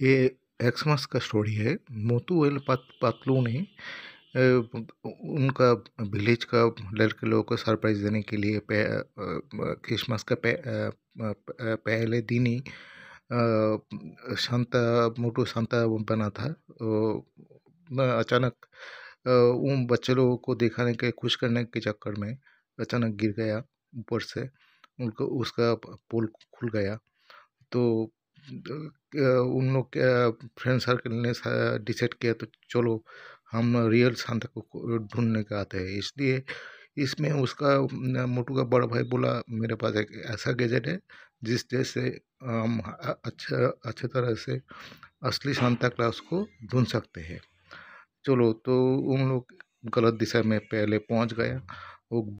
ये एक्समस का स्टोरी है मोतू एल पत, पतलू ने उनका विलेज का लड़के लोगों को सरप्राइज देने के लिए क्रिसमस का पहले दिन ही शांता मोटू शांता बना था अचानक उन बच्चे लोगों को दिखाने के खुश करने के चक्कर में अचानक गिर गया ऊपर से उनको उसका पोल खुल गया तो उन लोग के फ्रेंड सर्कल ने डिसाइड किया तो चलो हम रियल सांता को ढूंढने का आते हैं इसलिए इसमें उसका मोटू का बड़ा भाई बोला मेरे पास एक ऐसा गैजेट है जिस जैसे हम अच्छा अच्छे तरह से असली सांता क्लास को ढूंढ सकते हैं चलो तो उन लोग गलत दिशा में पहले पहुंच गया वो